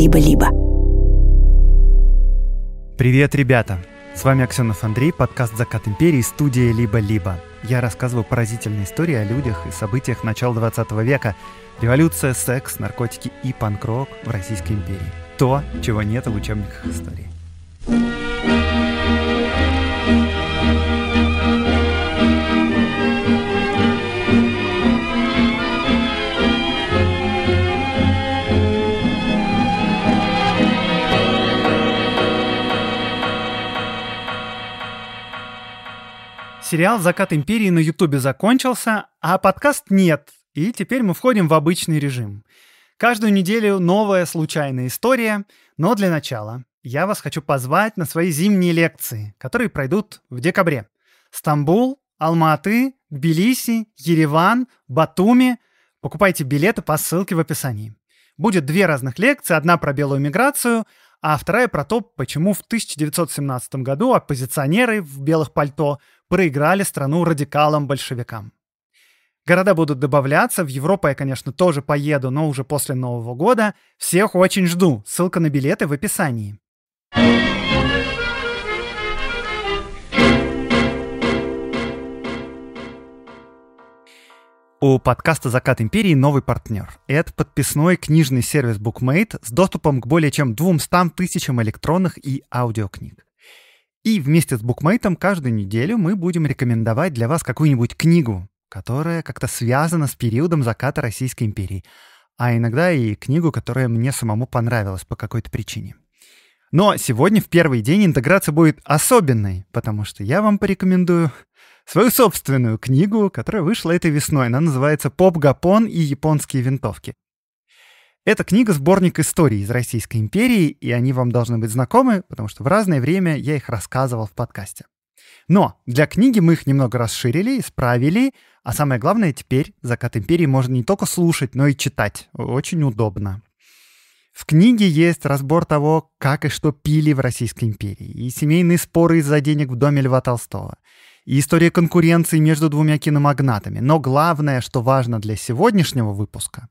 либо-либо. Привет, ребята! С вами Аксенов Андрей, подкаст «Закат империи», студия «Либо-либо». Я рассказываю поразительные истории о людях и событиях начала 20 века. Революция, секс, наркотики и панк-рок в Российской империи. То, чего нет в учебниках истории. Сериал «Закат империи» на Ютубе закончился, а подкаст нет, и теперь мы входим в обычный режим. Каждую неделю новая случайная история, но для начала я вас хочу позвать на свои зимние лекции, которые пройдут в декабре. Стамбул, Алматы, Тбилиси, Ереван, Батуми. Покупайте билеты по ссылке в описании. Будет две разных лекции, одна про белую миграцию, а вторая про то, почему в 1917 году оппозиционеры в белых пальто проиграли страну радикалам-большевикам. Города будут добавляться. В Европу я, конечно, тоже поеду, но уже после Нового года. Всех очень жду. Ссылка на билеты в описании. У подкаста «Закат империи» новый партнер. Это подписной книжный сервис BookMate с доступом к более чем 200 тысячам электронных и аудиокниг. И вместе с букмейтом каждую неделю мы будем рекомендовать для вас какую-нибудь книгу, которая как-то связана с периодом заката Российской империи. А иногда и книгу, которая мне самому понравилась по какой-то причине. Но сегодня, в первый день, интеграция будет особенной, потому что я вам порекомендую свою собственную книгу, которая вышла этой весной. Она называется «Поп Гапон и японские винтовки». Это книга сборник историй из Российской империи, и они вам должны быть знакомы, потому что в разное время я их рассказывал в подкасте. Но для книги мы их немного расширили, исправили, а самое главное, теперь «Закат империи» можно не только слушать, но и читать. Очень удобно. В книге есть разбор того, как и что пили в Российской империи, и семейные споры из-за денег в доме Льва Толстого, и история конкуренции между двумя киномагнатами. Но главное, что важно для сегодняшнего выпуска,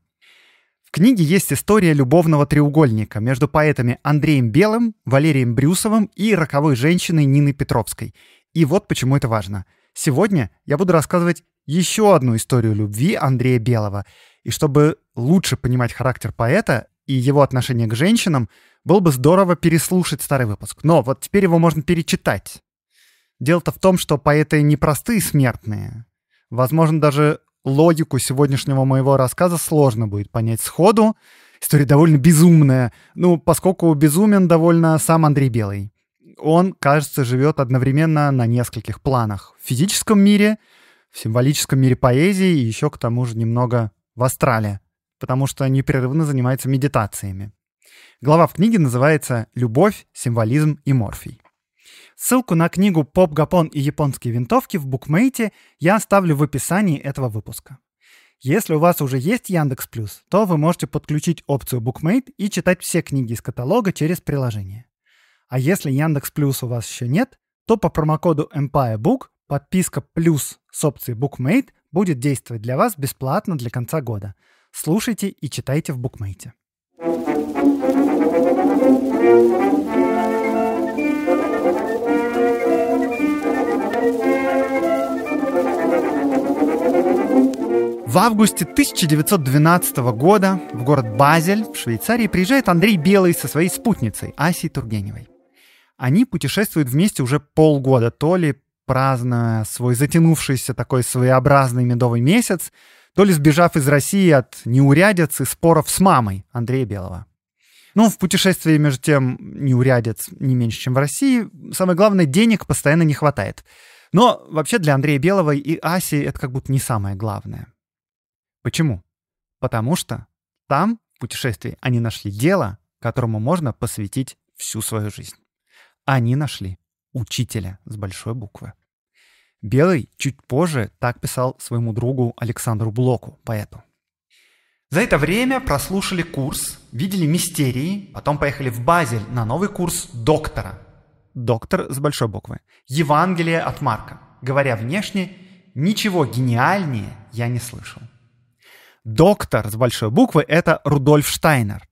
в книге есть история любовного треугольника между поэтами Андреем Белым, Валерием Брюсовым и роковой женщиной Ниной Петровской. И вот почему это важно. Сегодня я буду рассказывать еще одну историю любви Андрея Белого. И чтобы лучше понимать характер поэта и его отношение к женщинам, было бы здорово переслушать старый выпуск. Но вот теперь его можно перечитать. Дело-то в том, что поэты не простые смертные. Возможно, даже логику сегодняшнего моего рассказа сложно будет понять сходу. История довольно безумная. Ну, поскольку безумен довольно сам Андрей Белый. Он, кажется, живет одновременно на нескольких планах. В физическом мире, в символическом мире поэзии и еще к тому же немного в астрале, потому что непрерывно занимается медитациями. Глава в книге называется «Любовь, символизм и морфий». Ссылку на книгу «Поп, Гапон и японские винтовки» в букмейте я оставлю в описании этого выпуска. Если у вас уже есть Яндекс Плюс, то вы можете подключить опцию Букмейт и читать все книги из каталога через приложение. А если Яндекс Плюс у вас еще нет, то по промокоду Empire Book подписка «Плюс» с опцией Букмейт будет действовать для вас бесплатно для конца года. Слушайте и читайте в Букмейте. В августе 1912 года в город Базель в Швейцарии приезжает Андрей Белый со своей спутницей Асей Тургеневой. Они путешествуют вместе уже полгода, то ли празднуя свой затянувшийся такой своеобразный медовый месяц, то ли сбежав из России от неурядиц и споров с мамой Андрея Белого. Ну, в путешествии, между тем, неурядец не меньше, чем в России. Самое главное, денег постоянно не хватает. Но вообще для Андрея Белого и Аси это как будто не самое главное. Почему? Потому что там, в путешествии, они нашли дело, которому можно посвятить всю свою жизнь. Они нашли учителя с большой буквы. Белый чуть позже так писал своему другу Александру Блоку, поэту. За это время прослушали курс, видели мистерии, потом поехали в Базель на новый курс доктора. Доктор с большой буквы. Евангелие от Марка. Говоря внешне, ничего гениальнее я не слышал. Доктор с большой буквы — это Рудольф Штайнер.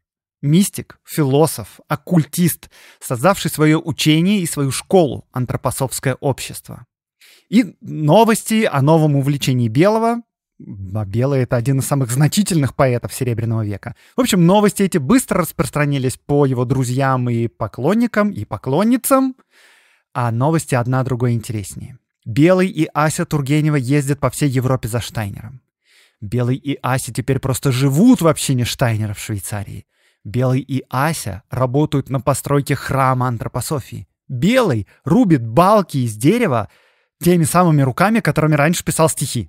Мистик, философ, оккультист, создавший свое учение и свою школу «Антропосовское общество». И новости о новом увлечении Белого. А Белый — это один из самых значительных поэтов Серебряного века. В общем, новости эти быстро распространились по его друзьям и поклонникам, и поклонницам. А новости одна другой интереснее. Белый и Ася Тургенева ездят по всей Европе за Штайнером. Белый и Ася теперь просто живут в общине Штайнера в Швейцарии. Белый и Ася работают на постройке храма антропософии. Белый рубит балки из дерева теми самыми руками, которыми раньше писал стихи.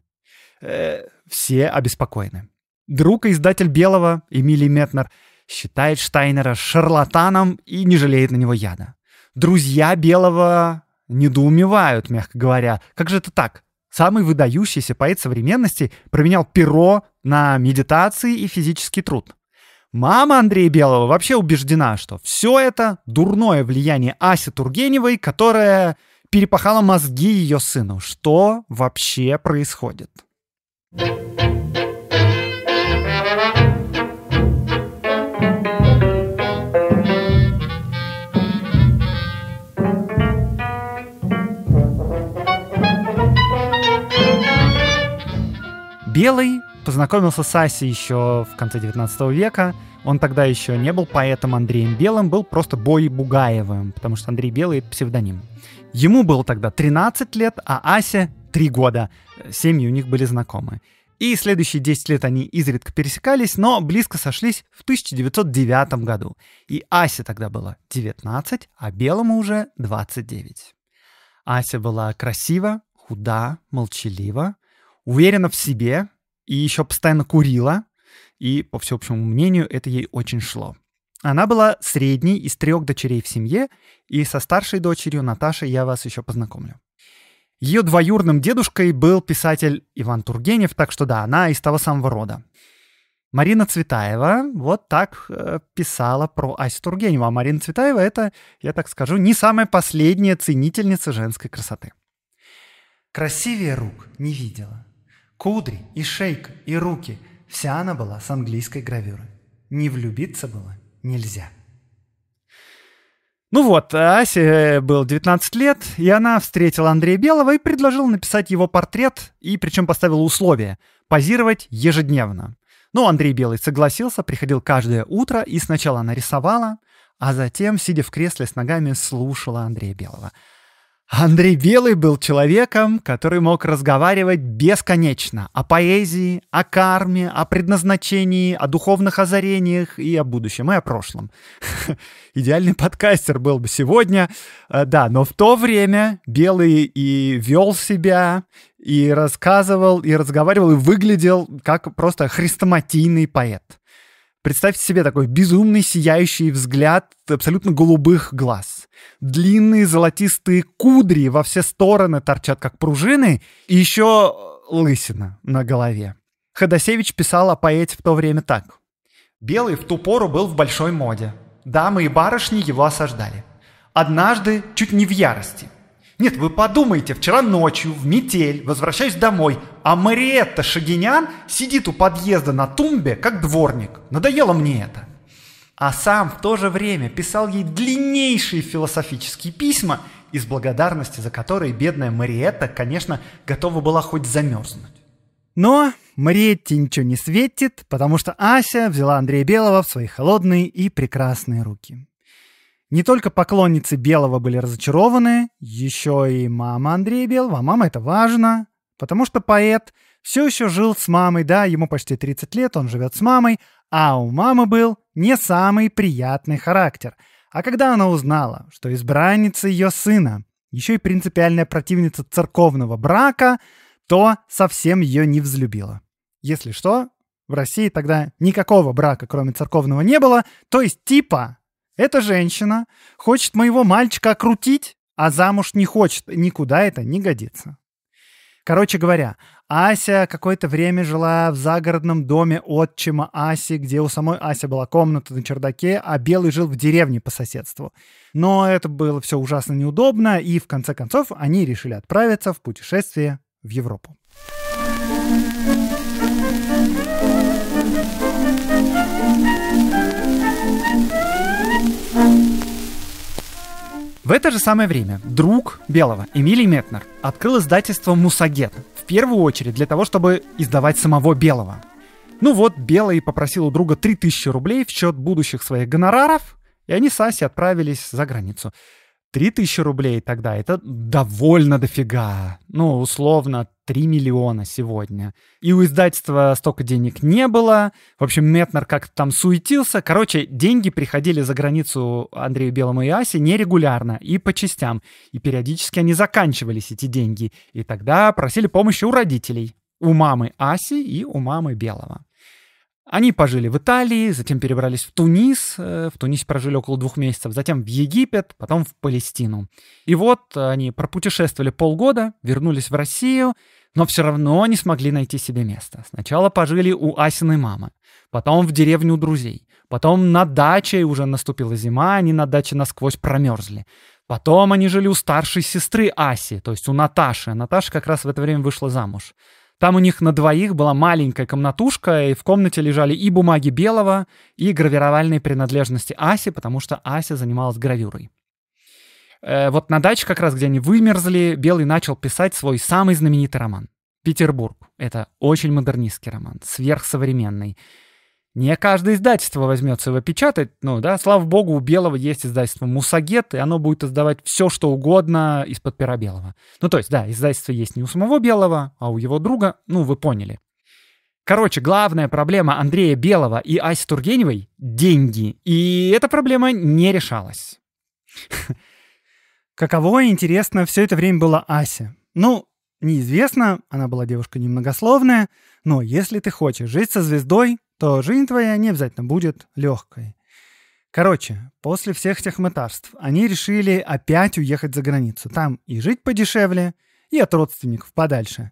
Э, все обеспокоены. Друг и издатель Белого, Эмилий Метнер, считает Штайнера шарлатаном и не жалеет на него яда. Друзья Белого недоумевают, мягко говоря. Как же это так? Самый выдающийся поэт современности променял перо на медитации и физический труд. Мама Андрея Белого вообще убеждена, что все это дурное влияние Аси Тургеневой, которая перепахала мозги ее сыну. Что вообще происходит? thank you Белый познакомился с Аси еще в конце 19 века. Он тогда еще не был поэтом Андреем Белым, был просто Бой Бугаевым, потому что Андрей Белый — это псевдоним. Ему было тогда 13 лет, а Асе 3 года. Семьи у них были знакомы. И следующие 10 лет они изредка пересекались, но близко сошлись в 1909 году. И Асе тогда было 19, а Белому уже 29. Ася была красива, худа, молчалива, уверена в себе и еще постоянно курила, и, по всеобщему мнению, это ей очень шло. Она была средней из трех дочерей в семье, и со старшей дочерью Наташей я вас еще познакомлю. Ее двоюрным дедушкой был писатель Иван Тургенев, так что да, она из того самого рода. Марина Цветаева вот так э, писала про Асю Тургенева. А Марина Цветаева — это, я так скажу, не самая последняя ценительница женской красоты. «Красивее рук не видела. Кудри и шейка, и руки – вся она была с английской гравюры. Не влюбиться было нельзя. Ну вот, а Асе э, был 19 лет, и она встретила Андрея Белого и предложила написать его портрет, и причем поставила условие – позировать ежедневно. Но ну, Андрей Белый согласился, приходил каждое утро, и сначала она рисовала, а затем, сидя в кресле с ногами, слушала Андрея Белого – Андрей Белый был человеком, который мог разговаривать бесконечно о поэзии, о карме, о предназначении, о духовных озарениях и о будущем, и о прошлом. Идеальный подкастер был бы сегодня, э, да, но в то время Белый и вел себя, и рассказывал, и разговаривал, и выглядел как просто хрестоматийный поэт. Представьте себе такой безумный, сияющий взгляд абсолютно голубых глаз Длинные золотистые кудри во все стороны торчат как пружины, и еще лысина на голове. Ходосевич писал о поэте в то время так. «Белый в ту пору был в большой моде. Дамы и барышни его осаждали. Однажды чуть не в ярости. Нет, вы подумайте, вчера ночью в метель возвращаюсь домой, а Мариетта Шагинян сидит у подъезда на тумбе, как дворник. Надоело мне это а сам в то же время писал ей длиннейшие философические письма, из благодарности за которые бедная Мариетта, конечно, готова была хоть замерзнуть. Но Мариетте ничего не светит, потому что Ася взяла Андрея Белого в свои холодные и прекрасные руки. Не только поклонницы Белого были разочарованы, еще и мама Андрея Белого, а мама это важно, потому что поэт все еще жил с мамой, да, ему почти 30 лет, он живет с мамой, а у мамы был не самый приятный характер. А когда она узнала, что избранница ее сына еще и принципиальная противница церковного брака, то совсем ее не взлюбила. Если что, в России тогда никакого брака, кроме церковного, не было. То есть типа эта женщина хочет моего мальчика крутить, а замуж не хочет. Никуда это не годится. Короче говоря, Ася какое-то время жила в загородном доме отчима Аси, где у самой Аси была комната на чердаке, а Белый жил в деревне по соседству. Но это было все ужасно неудобно, и в конце концов они решили отправиться в путешествие в Европу. В это же самое время друг Белого, Эмилий Метнер, открыл издательство «Мусагет», в первую очередь для того, чтобы издавать самого Белого. Ну вот, Белый попросил у друга 3000 рублей в счет будущих своих гонораров, и они с Аси отправились за границу. 3000 рублей тогда это довольно дофига. Ну, условно, 3 миллиона сегодня. И у издательства столько денег не было. В общем, Метнер как-то там суетился. Короче, деньги приходили за границу Андрею Белому и Асе нерегулярно и по частям. И периодически они заканчивались, эти деньги. И тогда просили помощи у родителей. У мамы Аси и у мамы Белого. Они пожили в Италии, затем перебрались в Тунис, э, в Тунисе прожили около двух месяцев, затем в Египет, потом в Палестину. И вот они пропутешествовали полгода, вернулись в Россию, но все равно не смогли найти себе место. Сначала пожили у Асиной мамы, потом в деревню друзей, потом на даче, уже наступила зима, они на даче насквозь промерзли. Потом они жили у старшей сестры Аси, то есть у Наташи. Наташа как раз в это время вышла замуж. Там у них на двоих была маленькая комнатушка, и в комнате лежали и бумаги Белого, и гравировальные принадлежности Аси, потому что Ася занималась гравюрой. Э, вот на даче, как раз где они вымерзли, Белый начал писать свой самый знаменитый роман. «Петербург». Это очень модернистский роман, сверхсовременный. Не каждое издательство возьмется его печатать. Ну, да, слава богу, у Белого есть издательство «Мусагет», и оно будет издавать все, что угодно из-под пера Белого. Ну, то есть, да, издательство есть не у самого Белого, а у его друга. Ну, вы поняли. Короче, главная проблема Андрея Белого и Аси Тургеневой — деньги. И эта проблема не решалась. Каково, интересно, все это время было Ася. Ну, неизвестно, она была девушка немногословная, но если ты хочешь жить со звездой, то жизнь твоя не обязательно будет легкой. Короче, после всех тех мытарств они решили опять уехать за границу. Там и жить подешевле, и от родственников подальше.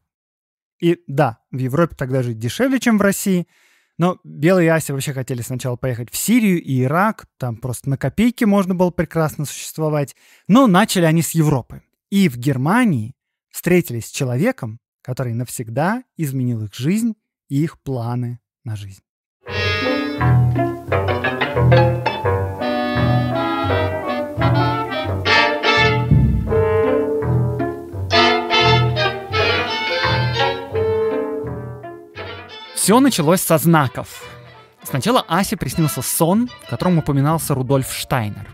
И да, в Европе тогда жить дешевле, чем в России, но Белые Аси вообще хотели сначала поехать в Сирию и Ирак, там просто на копейки можно было прекрасно существовать, но начали они с Европы. И в Германии встретились с человеком, который навсегда изменил их жизнь и их планы на жизнь. Все началось со знаков. Сначала Асе приснился сон, в котором упоминался Рудольф Штайнер.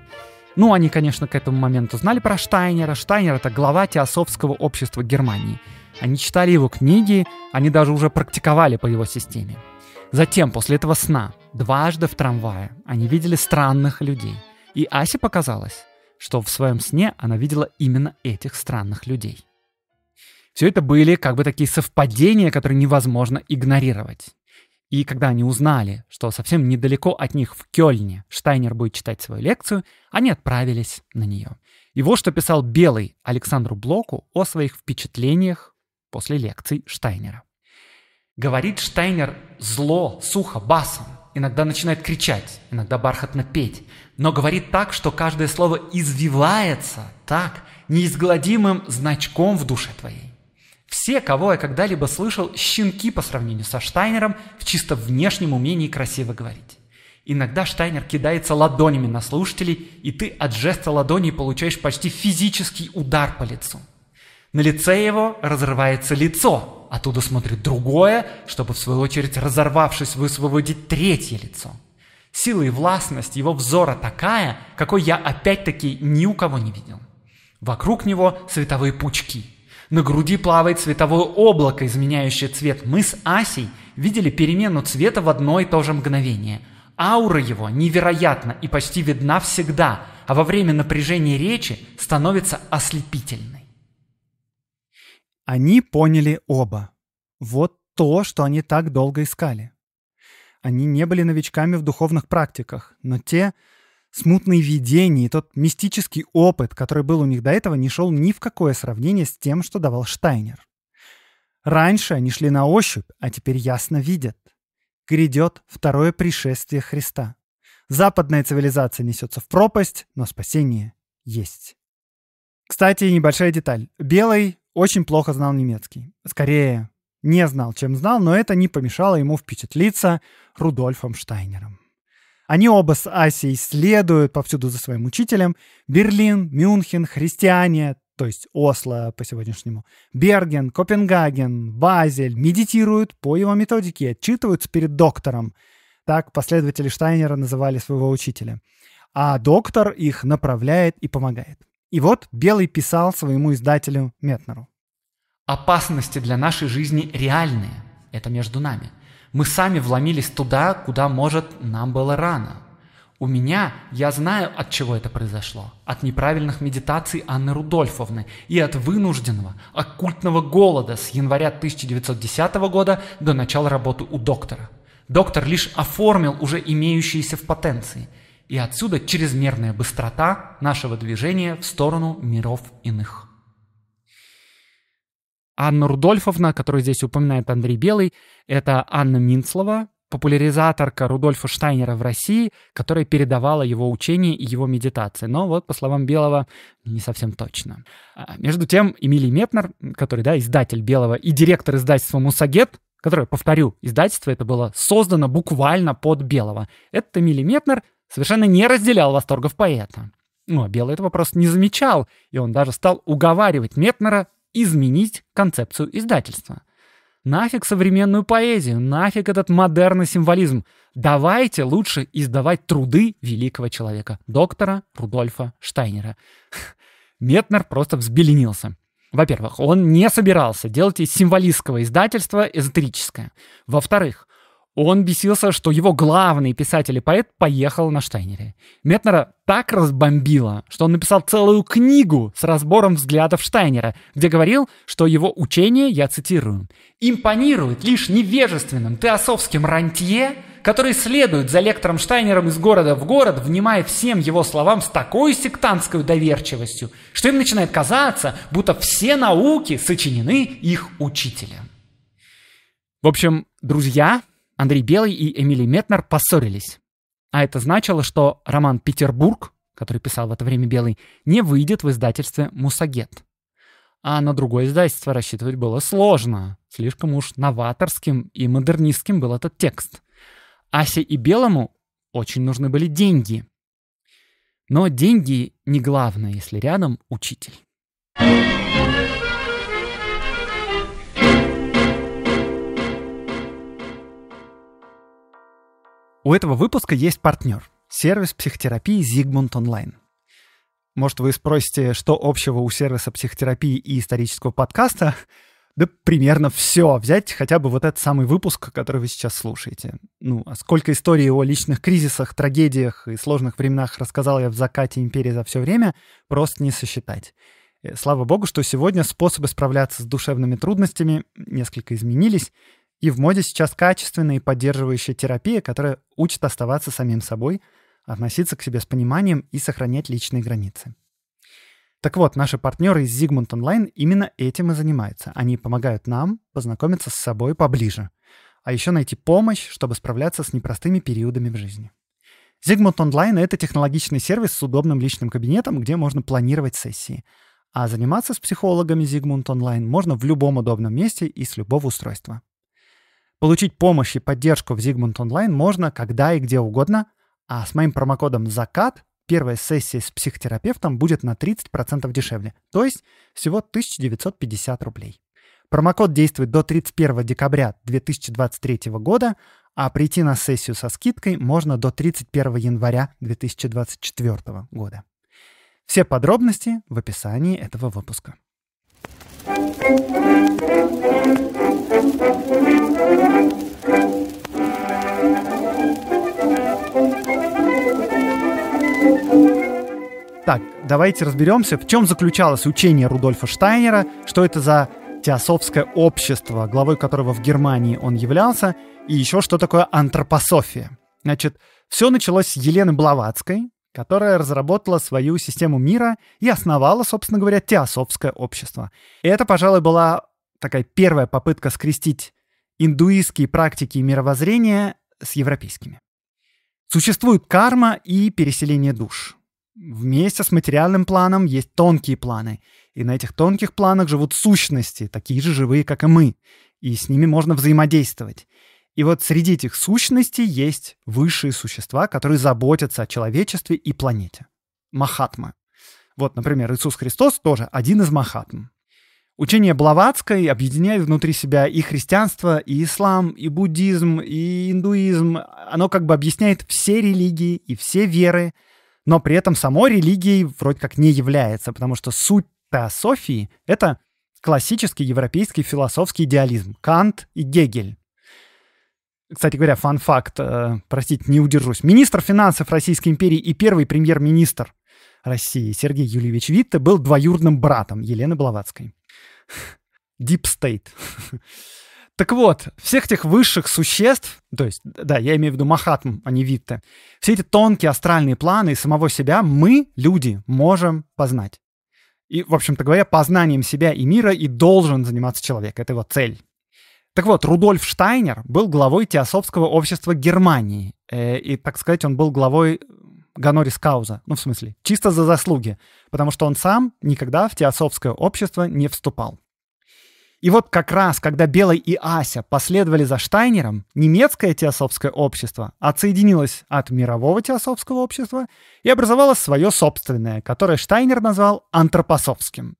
Ну, они, конечно, к этому моменту знали про Штайнера. Штайнер — это глава Теософского общества Германии. Они читали его книги, они даже уже практиковали по его системе. Затем, после этого сна, дважды в трамвае, они видели странных людей. И Асе показалось, что в своем сне она видела именно этих странных людей. Все это были как бы такие совпадения, которые невозможно игнорировать. И когда они узнали, что совсем недалеко от них в Кёльне Штайнер будет читать свою лекцию, они отправились на нее. И вот что писал Белый Александру Блоку о своих впечатлениях после лекций Штайнера. Говорит Штайнер зло, сухо, басом. Иногда начинает кричать, иногда бархатно петь. Но говорит так, что каждое слово извивается так, неизгладимым значком в душе твоей. Все, кого я когда-либо слышал, щенки по сравнению со Штайнером в чисто внешнем умении красиво говорить. Иногда Штайнер кидается ладонями на слушателей, и ты от жеста ладони получаешь почти физический удар по лицу. На лице его разрывается лицо, оттуда смотрит другое, чтобы в свою очередь разорвавшись высвободить третье лицо. Сила и властность его взора такая, какой я опять-таки ни у кого не видел. Вокруг него световые пучки – на груди плавает световое облако, изменяющее цвет. Мы с Асей видели перемену цвета в одно и то же мгновение. Аура его невероятна и почти видна всегда, а во время напряжения речи становится ослепительной. Они поняли оба. Вот то, что они так долго искали. Они не были новичками в духовных практиках, но те – смутные видения и тот мистический опыт, который был у них до этого, не шел ни в какое сравнение с тем, что давал Штайнер. Раньше они шли на ощупь, а теперь ясно видят. Грядет второе пришествие Христа. Западная цивилизация несется в пропасть, но спасение есть. Кстати, небольшая деталь. Белый очень плохо знал немецкий. Скорее, не знал, чем знал, но это не помешало ему впечатлиться Рудольфом Штайнером. Они оба с Асей следуют повсюду за своим учителем. Берлин, Мюнхен, Христиане, то есть Осло по сегодняшнему, Берген, Копенгаген, Базель медитируют по его методике, отчитываются перед доктором. Так последователи Штайнера называли своего учителя. А доктор их направляет и помогает. И вот Белый писал своему издателю Метнеру. «Опасности для нашей жизни реальные. Это между нами – мы сами вломились туда, куда, может, нам было рано. У меня, я знаю, от чего это произошло. От неправильных медитаций Анны Рудольфовны и от вынужденного, оккультного голода с января 1910 года до начала работы у доктора. Доктор лишь оформил уже имеющиеся в потенции. И отсюда чрезмерная быстрота нашего движения в сторону миров иных. Анна Рудольфовна, которую здесь упоминает Андрей Белый, это Анна Минцлова, популяризаторка Рудольфа Штайнера в России, которая передавала его учение и его медитации. Но вот, по словам Белого, не совсем точно. А, между тем, Эмилий Метнер, который, да, издатель Белого и директор издательства «Мусагет», которое, повторю, издательство это было создано буквально под Белого. Этот Эмилий Метнер совершенно не разделял восторгов поэта. Ну, а Белый этого просто не замечал, и он даже стал уговаривать Метнера изменить концепцию издательства. Нафиг современную поэзию, нафиг этот модерный символизм. Давайте лучше издавать труды великого человека, доктора Рудольфа Штайнера. Метнер просто взбеленился. Во-первых, он не собирался делать из символистского издательства эзотерическое. Во-вторых, он бесился, что его главный писатель и поэт поехал на Штайнере. Метнера так разбомбило, что он написал целую книгу с разбором взглядов Штайнера, где говорил, что его учение, я цитирую, «импонирует лишь невежественным теософским рантье, которые следует за лектором Штайнером из города в город, внимая всем его словам с такой сектантской доверчивостью, что им начинает казаться, будто все науки сочинены их учителем». В общем, друзья, Андрей Белый и Эмили Метнер поссорились. А это значило, что роман «Петербург», который писал в это время Белый, не выйдет в издательстве «Мусагет». А на другое издательство рассчитывать было сложно. Слишком уж новаторским и модернистским был этот текст. Асе и Белому очень нужны были деньги. Но деньги не главное, если рядом учитель. У этого выпуска есть партнер – сервис психотерапии «Зигмунд Онлайн». Может, вы спросите, что общего у сервиса психотерапии и исторического подкаста? Да примерно все. Взять хотя бы вот этот самый выпуск, который вы сейчас слушаете. Ну, а сколько историй о личных кризисах, трагедиях и сложных временах рассказал я в «Закате империи» за все время, просто не сосчитать. Э, слава богу, что сегодня способы справляться с душевными трудностями несколько изменились, и в моде сейчас качественная и поддерживающая терапия, которая учит оставаться самим собой, относиться к себе с пониманием и сохранять личные границы. Так вот, наши партнеры из Zigmund Online именно этим и занимаются. Они помогают нам познакомиться с собой поближе, а еще найти помощь, чтобы справляться с непростыми периодами в жизни. Zigmund Online — это технологичный сервис с удобным личным кабинетом, где можно планировать сессии. А заниматься с психологами Zigmund Online можно в любом удобном месте и с любого устройства. Получить помощь и поддержку в Zigmund Online можно когда и где угодно, а с моим промокодом «Закат» первая сессия с психотерапевтом будет на 30% дешевле, то есть всего 1950 рублей. Промокод действует до 31 декабря 2023 года, а прийти на сессию со скидкой можно до 31 января 2024 года. Все подробности в описании этого выпуска. Так, давайте разберемся, в чем заключалось учение Рудольфа Штайнера, что это за теософское общество, главой которого в Германии он являлся, и еще что такое антропософия. Значит, все началось с Елены Блаватской, которая разработала свою систему мира и основала, собственно говоря, теософское общество. И это, пожалуй, была такая первая попытка скрестить индуистские практики и мировоззрения с европейскими. Существует карма и переселение душ. Вместе с материальным планом есть тонкие планы. И на этих тонких планах живут сущности, такие же живые, как и мы. И с ними можно взаимодействовать. И вот среди этих сущностей есть высшие существа, которые заботятся о человечестве и планете. Махатмы. Вот, например, Иисус Христос тоже один из махатм. Учение Блаватской объединяет внутри себя и христианство, и ислам, и буддизм, и индуизм. Оно как бы объясняет все религии и все веры, но при этом самой религией вроде как не является, потому что суть теософии — это классический европейский философский идеализм. Кант и Гегель. Кстати говоря, фан-факт, э, простите, не удержусь. Министр финансов Российской империи и первый премьер-министр России Сергей Юльевич Витте был двоюродным братом Елены Блаватской. Deep State. Так вот, всех этих высших существ, то есть, да, я имею в виду Махатм, а не Витте, все эти тонкие астральные планы и самого себя мы, люди, можем познать. И, в общем-то говоря, познанием себя и мира и должен заниматься человек. Это его цель. Так вот, Рудольф Штайнер был главой Теософского общества Германии. Э, и, так сказать, он был главой э, Ганорис Кауза. Ну, в смысле, чисто за заслуги. Потому что он сам никогда в Теософское общество не вступал. И вот как раз, когда Белый и Ася последовали за Штайнером, немецкое теософское общество отсоединилось от мирового теософского общества и образовало свое собственное, которое Штайнер назвал антропософским.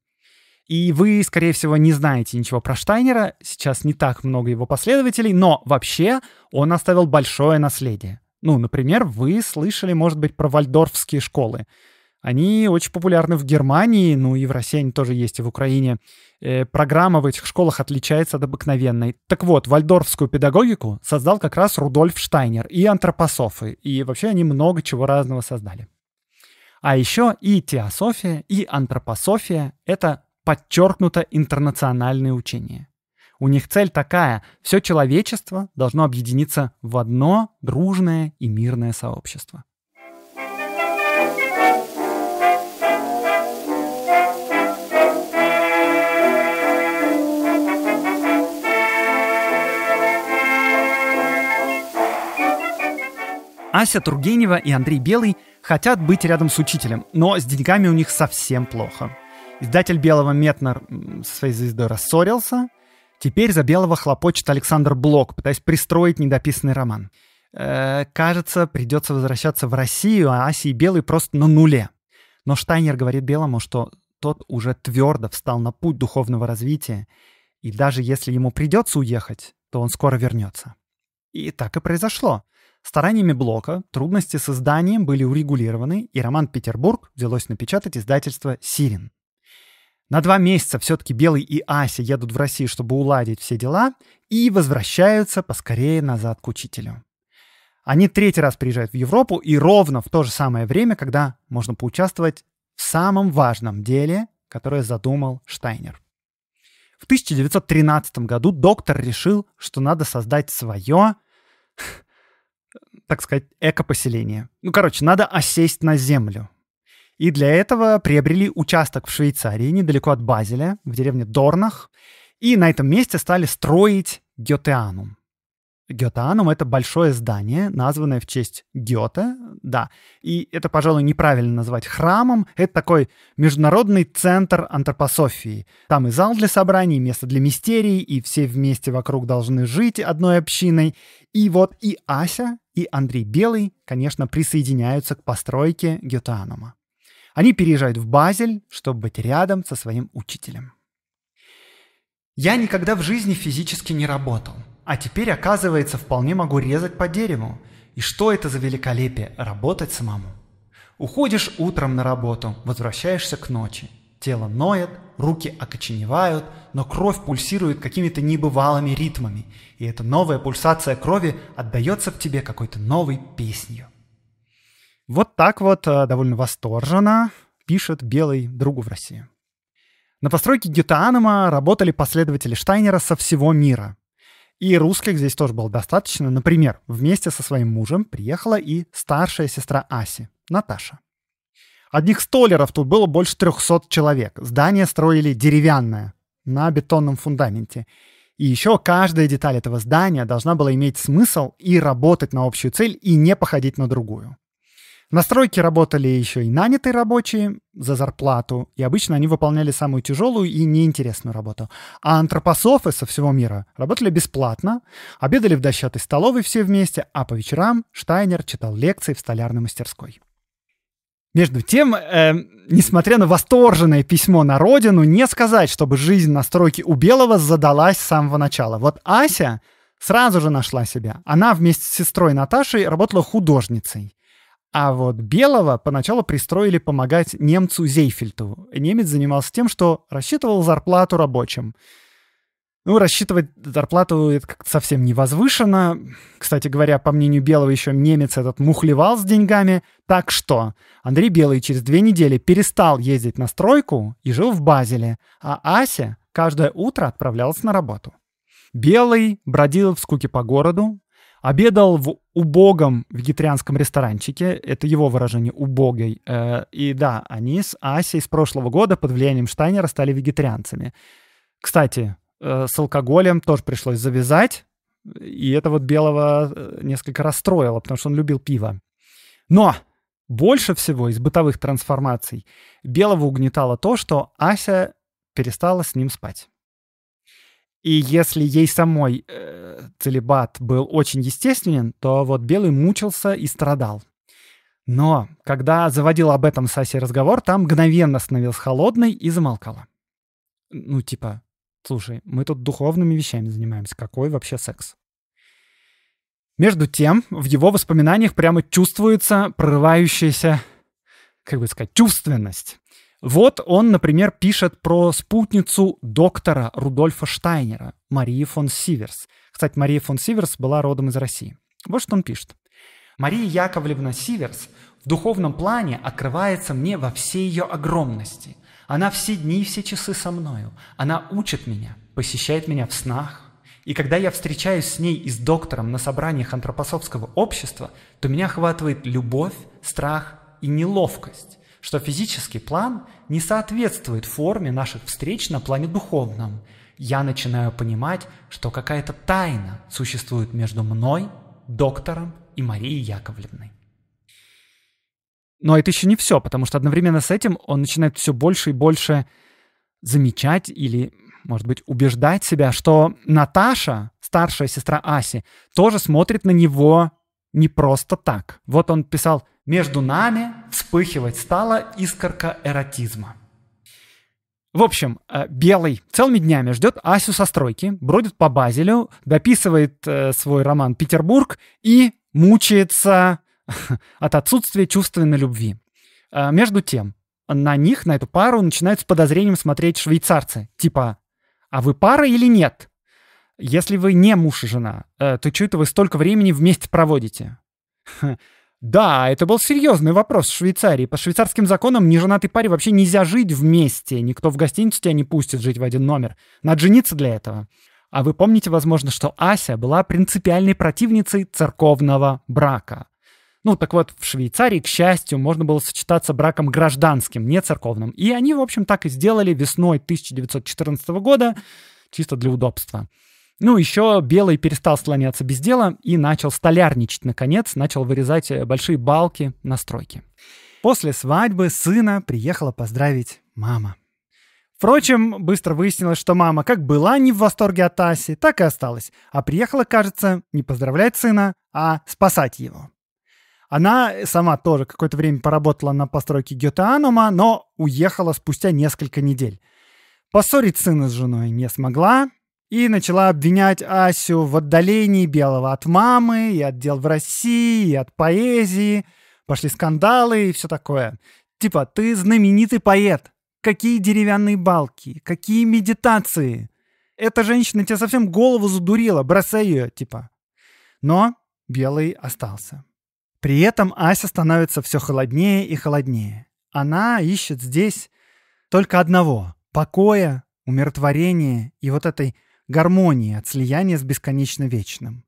И вы, скорее всего, не знаете ничего про Штайнера, сейчас не так много его последователей, но вообще он оставил большое наследие. Ну, например, вы слышали, может быть, про вальдорфские школы. Они очень популярны в Германии, ну и в России они тоже есть, и в Украине. Э, программа в этих школах отличается от обыкновенной. Так вот, вальдорфскую педагогику создал как раз Рудольф Штайнер и антропософы, и вообще они много чего разного создали. А еще и теософия, и антропософия — это подчеркнуто интернациональные учения. У них цель такая — все человечество должно объединиться в одно дружное и мирное сообщество. Ася Тургенева и Андрей Белый хотят быть рядом с учителем, но с деньгами у них совсем плохо. Издатель Белого Метнер со своей звездой рассорился. Теперь за Белого хлопочет Александр Блок, пытаясь пристроить недописанный роман. Э, кажется, придется возвращаться в Россию, а Аси и Белый просто на нуле. Но Штайнер говорит Белому, что тот уже твердо встал на путь духовного развития, и даже если ему придется уехать, то он скоро вернется. И так и произошло. Стараниями Блока трудности с изданием были урегулированы, и роман «Петербург» взялось напечатать издательство «Сирин». На два месяца все-таки Белый и Ася едут в Россию, чтобы уладить все дела, и возвращаются поскорее назад к учителю. Они третий раз приезжают в Европу, и ровно в то же самое время, когда можно поучаствовать в самом важном деле, которое задумал Штайнер. В 1913 году доктор решил, что надо создать свое так сказать, эко-поселение. Ну, короче, надо осесть на землю. И для этого приобрели участок в Швейцарии, недалеко от Базеля, в деревне Дорнах. И на этом месте стали строить Гетеанум. Гетаанум — это большое здание, названное в честь Гёте, да. И это, пожалуй, неправильно назвать храмом. Это такой международный центр антропософии. Там и зал для собраний, и место для мистерий, и все вместе вокруг должны жить одной общиной. И вот и Ася, и Андрей Белый, конечно, присоединяются к постройке Гетаанума. Они переезжают в Базель, чтобы быть рядом со своим учителем. Я никогда в жизни физически не работал — а теперь, оказывается, вполне могу резать по дереву. И что это за великолепие – работать самому. Уходишь утром на работу, возвращаешься к ночи. Тело ноет, руки окоченевают, но кровь пульсирует какими-то небывалыми ритмами, и эта новая пульсация крови отдается в тебе какой-то новой песнью. Вот так вот э, довольно восторженно пишет Белый другу в России. На постройке Гетаанома работали последователи Штайнера со всего мира. И русских здесь тоже было достаточно. Например, вместе со своим мужем приехала и старшая сестра Аси, Наташа. Одних столеров тут было больше 300 человек. Здание строили деревянное, на бетонном фундаменте. И еще каждая деталь этого здания должна была иметь смысл и работать на общую цель, и не походить на другую. На стройке работали еще и нанятые рабочие за зарплату, и обычно они выполняли самую тяжелую и неинтересную работу. А антропософы со всего мира работали бесплатно, обедали в дощатой столовой все вместе, а по вечерам Штайнер читал лекции в столярной мастерской. Между тем, э, несмотря на восторженное письмо на родину, не сказать, чтобы жизнь на стройке у Белого задалась с самого начала. Вот Ася сразу же нашла себя. Она вместе с сестрой Наташей работала художницей. А вот Белого поначалу пристроили помогать немцу Зейфельту. Немец занимался тем, что рассчитывал зарплату рабочим. Ну, рассчитывать зарплату это как совсем не возвышено. Кстати говоря, по мнению Белого, еще немец этот мухлевал с деньгами. Так что Андрей Белый через две недели перестал ездить на стройку и жил в Базеле, а Ася каждое утро отправлялась на работу. Белый бродил в скуке по городу, обедал в убогом вегетарианском ресторанчике, это его выражение, убогой. Э, и да, они с Асей с прошлого года под влиянием Штайнера стали вегетарианцами. Кстати, э, с алкоголем тоже пришлось завязать, и это вот Белого э, несколько расстроило, потому что он любил пиво. Но больше всего из бытовых трансформаций Белого угнетало то, что Ася перестала с ним спать. И если ей самой э, целебат был очень естественен, то вот Белый мучился и страдал. Но когда заводил об этом с Асей разговор, там мгновенно становилась холодной и замолкала. Ну, типа, слушай, мы тут духовными вещами занимаемся, какой вообще секс? Между тем, в его воспоминаниях прямо чувствуется прорывающаяся, как бы сказать, чувственность. Вот он, например, пишет про спутницу доктора Рудольфа Штайнера, Марии фон Сиверс. Кстати, Мария фон Сиверс была родом из России. Вот что он пишет. Мария Яковлевна Сиверс в духовном плане открывается мне во всей ее огромности. Она все дни и все часы со мною. Она учит меня, посещает меня в снах. И когда я встречаюсь с ней и с доктором на собраниях антропосовского общества, то меня охватывает любовь, страх и неловкость что физический план не соответствует форме наших встреч на плане духовном. Я начинаю понимать, что какая-то тайна существует между мной, доктором и Марией Яковлевной. Но это еще не все, потому что одновременно с этим он начинает все больше и больше замечать или, может быть, убеждать себя, что Наташа, старшая сестра Аси, тоже смотрит на него не просто так. Вот он писал между нами вспыхивать стала искорка эротизма. В общем, э, Белый целыми днями ждет Асю со стройки, бродит по Базелю, дописывает э, свой роман «Петербург» и мучается от отсутствия чувственной любви. Э, между тем, на них, на эту пару, начинают с подозрением смотреть швейцарцы. Типа, а вы пара или нет? Если вы не муж и жена, то что это вы столько времени вместе проводите? Да, это был серьезный вопрос в Швейцарии. По швейцарским законам неженатый паре вообще нельзя жить вместе. Никто в гостиницу тебя не пустит жить в один номер. Надо жениться для этого. А вы помните, возможно, что Ася была принципиальной противницей церковного брака. Ну, так вот, в Швейцарии, к счастью, можно было сочетаться браком гражданским, не церковным. И они, в общем, так и сделали весной 1914 года, чисто для удобства. Ну, еще Белый перестал слоняться без дела и начал столярничать, наконец, начал вырезать э, большие балки на стройке. После свадьбы сына приехала поздравить мама. Впрочем, быстро выяснилось, что мама как была не в восторге от Аси, так и осталась. А приехала, кажется, не поздравлять сына, а спасать его. Она сама тоже какое-то время поработала на постройке Гетеанума, но уехала спустя несколько недель. Поссорить сына с женой не смогла, и начала обвинять Асю в отдалении Белого от мамы, и от дел в России, и от поэзии. Пошли скандалы и все такое. Типа, ты знаменитый поэт. Какие деревянные балки, какие медитации. Эта женщина тебя совсем голову задурила, бросай ее, типа. Но Белый остался. При этом Ася становится все холоднее и холоднее. Она ищет здесь только одного — покоя, умиротворения и вот этой гармонии, от слияния с бесконечно вечным.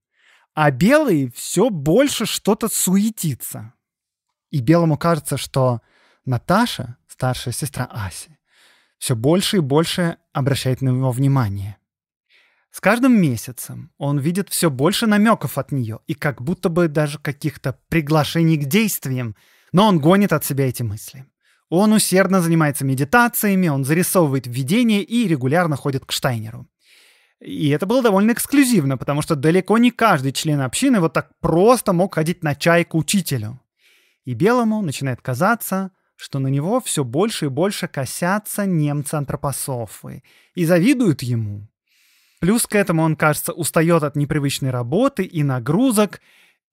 А белый все больше что-то суетится. И белому кажется, что Наташа, старшая сестра Аси, все больше и больше обращает на него внимание. С каждым месяцем он видит все больше намеков от нее и как будто бы даже каких-то приглашений к действиям, но он гонит от себя эти мысли. Он усердно занимается медитациями, он зарисовывает видения и регулярно ходит к Штайнеру. И это было довольно эксклюзивно, потому что далеко не каждый член общины вот так просто мог ходить на чай к учителю. И Белому начинает казаться, что на него все больше и больше косятся немцы-антропософы и завидуют ему. Плюс к этому он, кажется, устает от непривычной работы и нагрузок,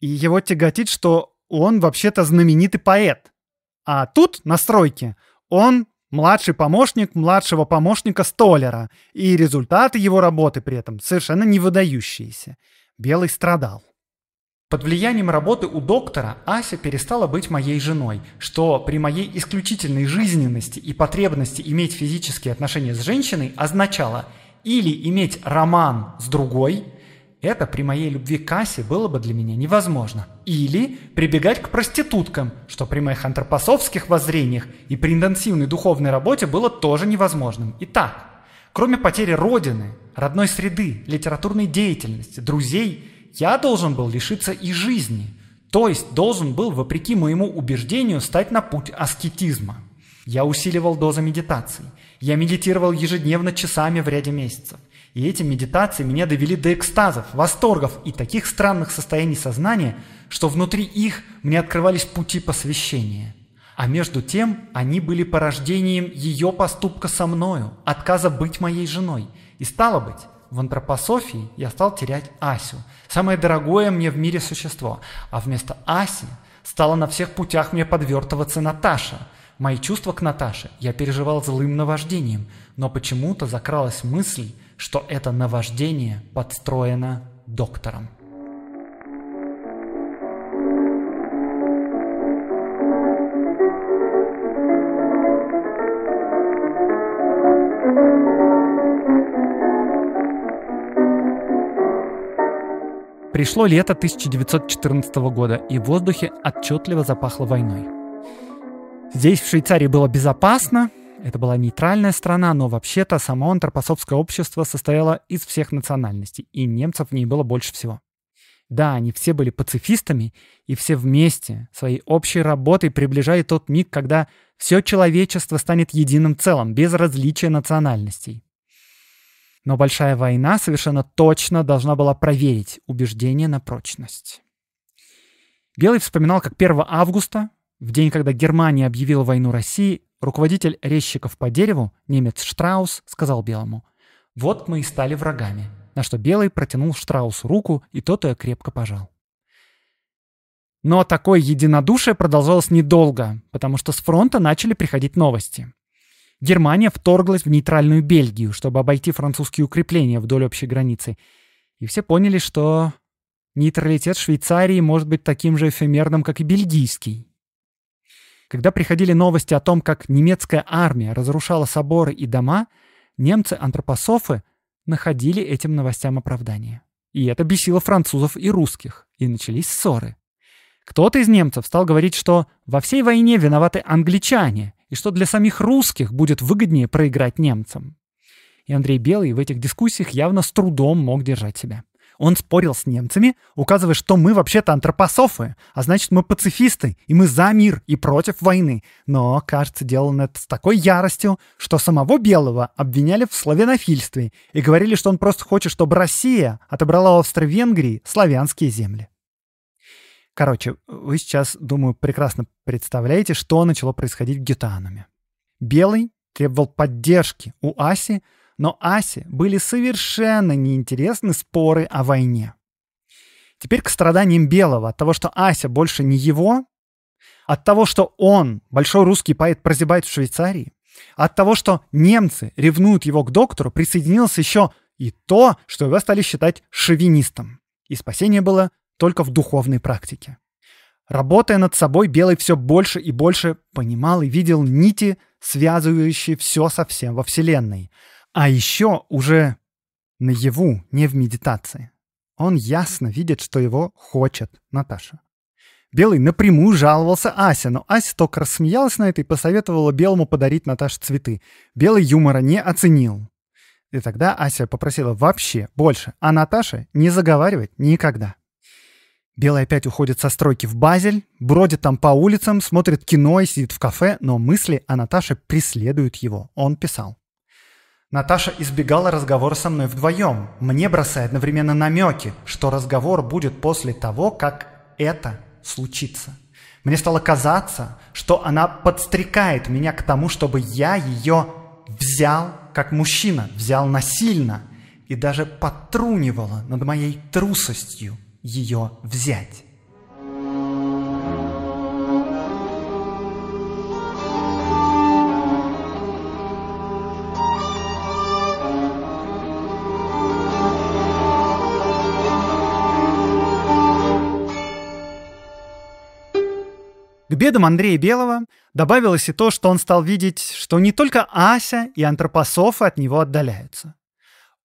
и его тяготит, что он вообще-то знаменитый поэт. А тут, на стройке, он младший помощник младшего помощника Столлера и результаты его работы при этом совершенно не выдающиеся. Белый страдал. Под влиянием работы у доктора Ася перестала быть моей женой, что при моей исключительной жизненности и потребности иметь физические отношения с женщиной означало или иметь роман с другой – это при моей любви к Асе было бы для меня невозможно. Или прибегать к проституткам, что при моих антропосовских воззрениях и при интенсивной духовной работе было тоже невозможным. Итак, кроме потери родины, родной среды, литературной деятельности, друзей, я должен был лишиться и жизни, то есть должен был, вопреки моему убеждению, стать на путь аскетизма. Я усиливал дозы медитации. Я медитировал ежедневно часами в ряде месяцев. И эти медитации меня довели до экстазов, восторгов и таких странных состояний сознания, что внутри их мне открывались пути посвящения. А между тем они были порождением ее поступка со мною, отказа быть моей женой. И стало быть, в антропософии я стал терять Асю, самое дорогое мне в мире существо, а вместо Аси стала на всех путях мне подвертываться Наташа – Мои чувства к Наташе я переживал злым наваждением, но почему-то закралась мысль, что это наваждение подстроено доктором. Пришло лето 1914 года, и в воздухе отчетливо запахло войной. Здесь, в Швейцарии, было безопасно, это была нейтральная страна, но вообще-то само антропосовское общество состояло из всех национальностей, и немцев в ней было больше всего. Да, они все были пацифистами, и все вместе, своей общей работой приближали тот миг, когда все человечество станет единым целым, без различия национальностей. Но Большая война совершенно точно должна была проверить убеждение на прочность. Белый вспоминал, как 1 августа, в день, когда Германия объявила войну России, Руководитель резчиков по дереву, немец Штраус, сказал Белому, «Вот мы и стали врагами», на что Белый протянул Штраусу руку, и тот ее крепко пожал. Но такое единодушие продолжалось недолго, потому что с фронта начали приходить новости. Германия вторглась в нейтральную Бельгию, чтобы обойти французские укрепления вдоль общей границы. И все поняли, что нейтралитет Швейцарии может быть таким же эфемерным, как и бельгийский. Когда приходили новости о том, как немецкая армия разрушала соборы и дома, немцы-антропософы находили этим новостям оправдание. И это бесило французов и русских, и начались ссоры. Кто-то из немцев стал говорить, что во всей войне виноваты англичане, и что для самих русских будет выгоднее проиграть немцам. И Андрей Белый в этих дискуссиях явно с трудом мог держать себя он спорил с немцами, указывая, что мы вообще-то антропософы, а значит мы пацифисты, и мы за мир и против войны. Но, кажется, делал он это с такой яростью, что самого Белого обвиняли в славянофильстве и говорили, что он просто хочет, чтобы Россия отобрала у Австро-Венгрии славянские земли. Короче, вы сейчас, думаю, прекрасно представляете, что начало происходить в Гетануме. Белый требовал поддержки у Аси, но Асе были совершенно неинтересны споры о войне. Теперь к страданиям Белого от того, что Ася больше не его, от того, что он, большой русский поэт, прозябает в Швейцарии, от того, что немцы ревнуют его к доктору, присоединилось еще и то, что его стали считать шовинистом. И спасение было только в духовной практике. Работая над собой, Белый все больше и больше понимал и видел нити, связывающие все со всем во Вселенной. А еще уже наяву, не в медитации. Он ясно видит, что его хочет Наташа. Белый напрямую жаловался Асе, но Ася только рассмеялась на это и посоветовала Белому подарить Наташе цветы. Белый юмора не оценил. И тогда Ася попросила вообще больше, а Наташе не заговаривать никогда. Белый опять уходит со стройки в Базель, бродит там по улицам, смотрит кино и сидит в кафе, но мысли о Наташе преследуют его. Он писал. Наташа избегала разговора со мной вдвоем, мне бросая одновременно намеки, что разговор будет после того, как это случится. Мне стало казаться, что она подстрекает меня к тому, чтобы я ее взял как мужчина, взял насильно и даже подтрунивала над моей трусостью ее взять. К бедам Андрея Белого добавилось и то, что он стал видеть, что не только Ася и антропософы от него отдаляются.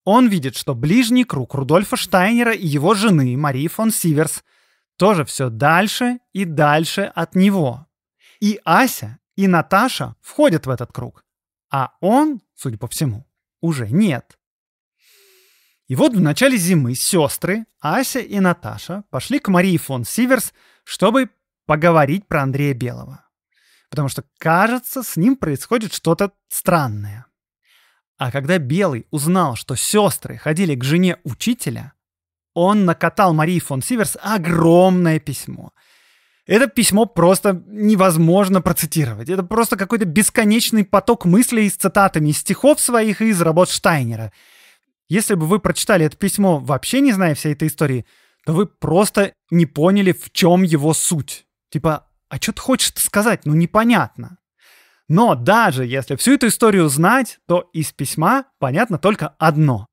Он видит, что ближний круг Рудольфа Штайнера и его жены Марии фон Сиверс тоже все дальше и дальше от него. И Ася, и Наташа входят в этот круг, а он, судя по всему, уже нет. И вот в начале зимы сестры Ася и Наташа пошли к Марии фон Сиверс, чтобы поговорить про Андрея Белого. Потому что, кажется, с ним происходит что-то странное. А когда Белый узнал, что сестры ходили к жене учителя, он накатал Марии фон Сиверс огромное письмо. Это письмо просто невозможно процитировать. Это просто какой-то бесконечный поток мыслей с цитатами из стихов своих и а из работ Штайнера. Если бы вы прочитали это письмо, вообще не зная всей этой истории, то вы просто не поняли, в чем его суть. Типа, а что ты хочешь сказать? Ну, непонятно. Но даже если всю эту историю знать, то из письма понятно только одно,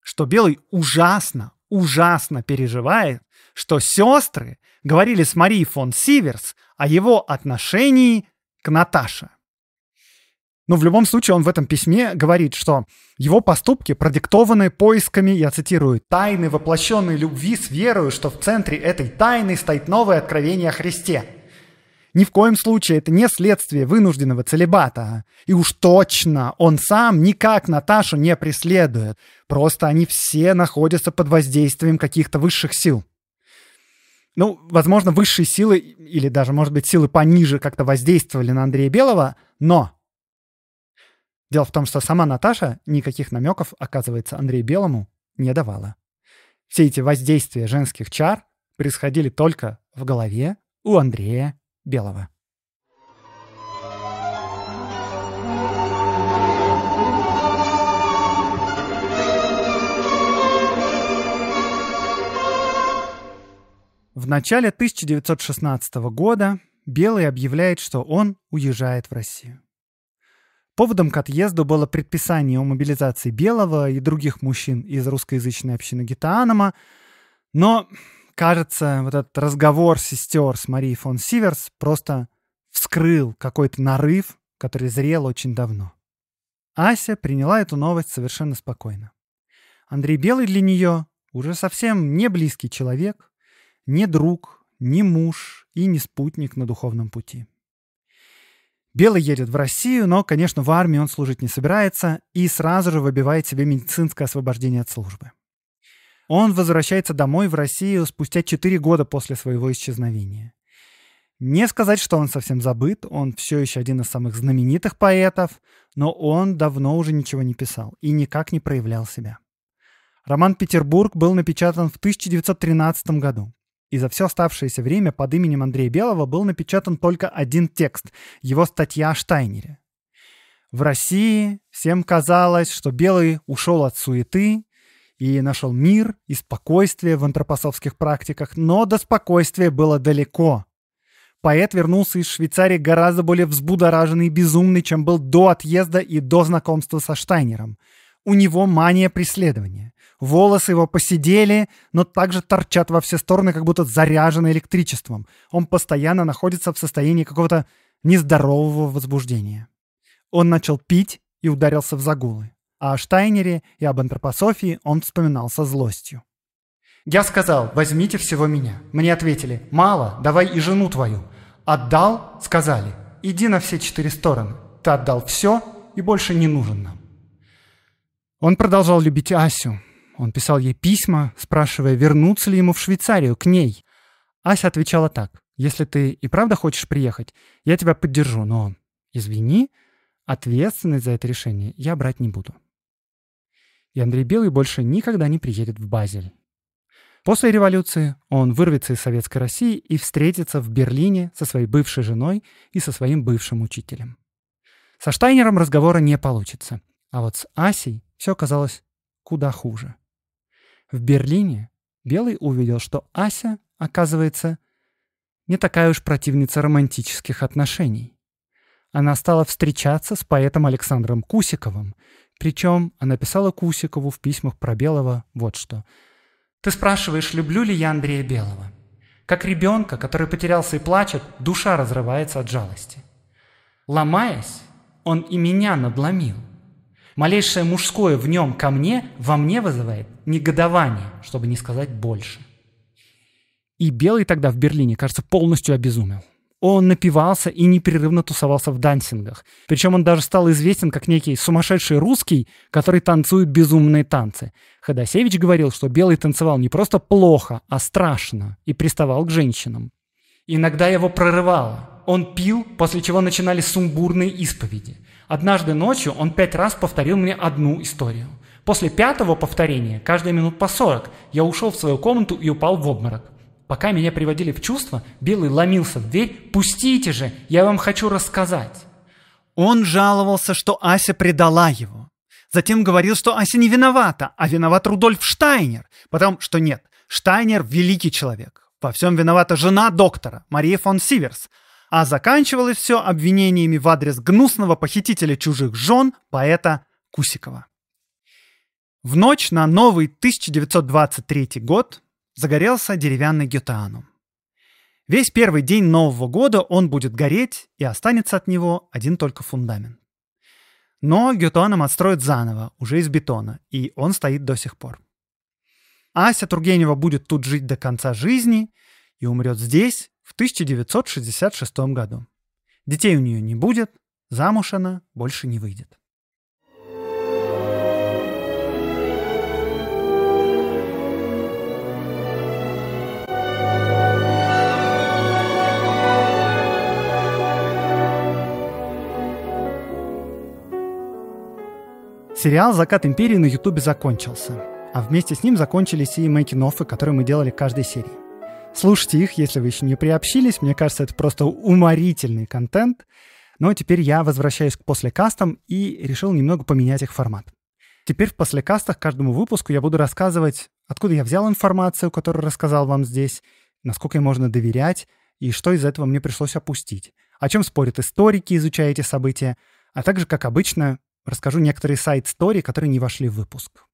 что Белый ужасно, ужасно переживает, что сестры говорили с Марией фон Сиверс о его отношении к Наташе. Но в любом случае он в этом письме говорит, что его поступки продиктованы поисками, я цитирую, «тайны, воплощенной любви с верою, что в центре этой тайны стоит новое откровение о Христе». Ни в коем случае это не следствие вынужденного целебата. И уж точно он сам никак Наташу не преследует. Просто они все находятся под воздействием каких-то высших сил. Ну, возможно, высшие силы или даже, может быть, силы пониже как-то воздействовали на Андрея Белого, но Дело в том, что сама Наташа никаких намеков, оказывается, Андрею Белому не давала. Все эти воздействия женских чар происходили только в голове у Андрея Белого. В начале 1916 года Белый объявляет, что он уезжает в Россию. Поводом к отъезду было предписание о мобилизации Белого и других мужчин из русскоязычной общины Гитаанама, но, кажется, вот этот разговор сестер с Марией фон Сиверс просто вскрыл какой-то нарыв, который зрел очень давно. Ася приняла эту новость совершенно спокойно. Андрей Белый для нее уже совсем не близкий человек, не друг, не муж и не спутник на духовном пути. Белый едет в Россию, но, конечно, в армии он служить не собирается и сразу же выбивает себе медицинское освобождение от службы. Он возвращается домой в Россию спустя 4 года после своего исчезновения. Не сказать, что он совсем забыт, он все еще один из самых знаменитых поэтов, но он давно уже ничего не писал и никак не проявлял себя. Роман «Петербург» был напечатан в 1913 году и за все оставшееся время под именем Андрея Белого был напечатан только один текст — его статья о Штайнере. В России всем казалось, что Белый ушел от суеты и нашел мир и спокойствие в антропосовских практиках, но до спокойствия было далеко. Поэт вернулся из Швейцарии гораздо более взбудораженный и безумный, чем был до отъезда и до знакомства со Штайнером — у него мания преследования. Волосы его посидели, но также торчат во все стороны, как будто заряжены электричеством. Он постоянно находится в состоянии какого-то нездорового возбуждения. Он начал пить и ударился в загулы. А о Штайнере и об антропософии он вспоминал со злостью. «Я сказал, возьмите всего меня». Мне ответили, «Мало, давай и жену твою». Отдал, сказали, «Иди на все четыре стороны». Ты отдал все и больше не нужен нам. Он продолжал любить Асю. Он писал ей письма, спрашивая, вернуться ли ему в Швейцарию, к ней. Ася отвечала так. «Если ты и правда хочешь приехать, я тебя поддержу, но, извини, ответственность за это решение я брать не буду». И Андрей Белый больше никогда не приедет в Базель. После революции он вырвется из Советской России и встретится в Берлине со своей бывшей женой и со своим бывшим учителем. Со Штайнером разговора не получится, а вот с Асей все казалось куда хуже. В Берлине Белый увидел, что Ася, оказывается, не такая уж противница романтических отношений. Она стала встречаться с поэтом Александром Кусиковым. Причем она писала Кусикову в письмах про Белого вот что. «Ты спрашиваешь, люблю ли я Андрея Белого? Как ребенка, который потерялся и плачет, душа разрывается от жалости. Ломаясь, он и меня надломил. Малейшее мужское в нем ко мне, во мне вызывает негодование, чтобы не сказать больше. И Белый тогда в Берлине, кажется, полностью обезумел. Он напивался и непрерывно тусовался в дансингах. Причем он даже стал известен как некий сумасшедший русский, который танцует безумные танцы. Ходосевич говорил, что Белый танцевал не просто плохо, а страшно, и приставал к женщинам. Иногда его прорывало. Он пил, после чего начинали сумбурные исповеди – Однажды ночью он пять раз повторил мне одну историю. После пятого повторения, каждые минут по сорок, я ушел в свою комнату и упал в обморок. Пока меня приводили в чувство, Белый ломился в дверь «Пустите же, я вам хочу рассказать». Он жаловался, что Ася предала его. Затем говорил, что Ася не виновата, а виноват Рудольф Штайнер. Потом, что нет, Штайнер – великий человек. Во всем виновата жена доктора, Мария фон Сиверс. А заканчивалось все обвинениями в адрес гнусного похитителя чужих жен, поэта Кусикова. В ночь на новый 1923 год загорелся деревянный Гетаанум. Весь первый день Нового года он будет гореть, и останется от него один только фундамент. Но Гетаанум отстроят заново, уже из бетона, и он стоит до сих пор. Ася Тургенева будет тут жить до конца жизни и умрет здесь, в 1966 году. Детей у нее не будет, замуж она больше не выйдет. Сериал «Закат империи» на Ютубе закончился. А вместе с ним закончились и мейкин которые мы делали к каждой серии. Слушайте их, если вы еще не приобщились. Мне кажется, это просто уморительный контент. Но теперь я возвращаюсь к послекастам и решил немного поменять их формат. Теперь в послекастах каждому выпуску я буду рассказывать, откуда я взял информацию, которую рассказал вам здесь, насколько ей можно доверять и что из этого мне пришлось опустить. О чем спорят историки, изучая эти события, а также, как обычно, расскажу некоторые сайт-стори, которые не вошли в выпуск.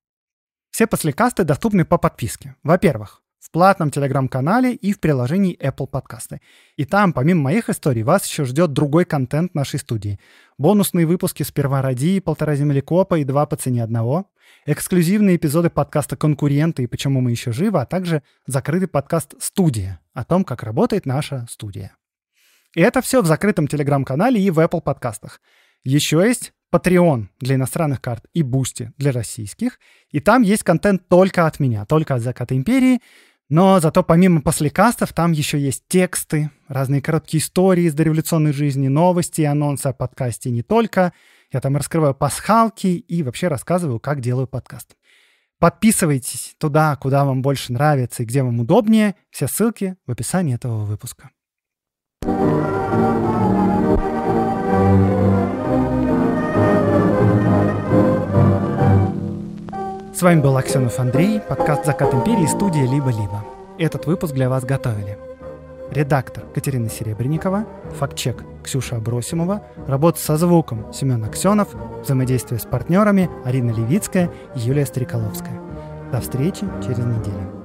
Все послекасты доступны по подписке. Во-первых, в платном телеграм-канале и в приложении Apple Podcasts. И там, помимо моих историй, вас еще ждет другой контент нашей студии. Бонусные выпуски «Сперва ради», «Полтора землекопа» и «Два по цене одного», эксклюзивные эпизоды подкаста «Конкуренты» и «Почему мы еще живы», а также закрытый подкаст «Студия» о том, как работает наша студия. И это все в закрытом телеграм-канале и в Apple подкастах. Еще есть Patreon для иностранных карт и Boosty для российских. И там есть контент только от меня, только от «Заката империи», но зато помимо послекастов там еще есть тексты, разные короткие истории из дореволюционной жизни, новости анонсы о подкасте не только. Я там раскрываю пасхалки и вообще рассказываю, как делаю подкаст. Подписывайтесь туда, куда вам больше нравится и где вам удобнее. Все ссылки в описании этого выпуска. thank you С вами был Аксенов Андрей, подкаст «Закат империи» студия «Либо-либо». Этот выпуск для вас готовили. Редактор Катерина Серебренникова, фактчек Ксюша Абросимова, работа со звуком Семен Аксенов, взаимодействие с партнерами Арина Левицкая и Юлия Стреколовская. До встречи через неделю.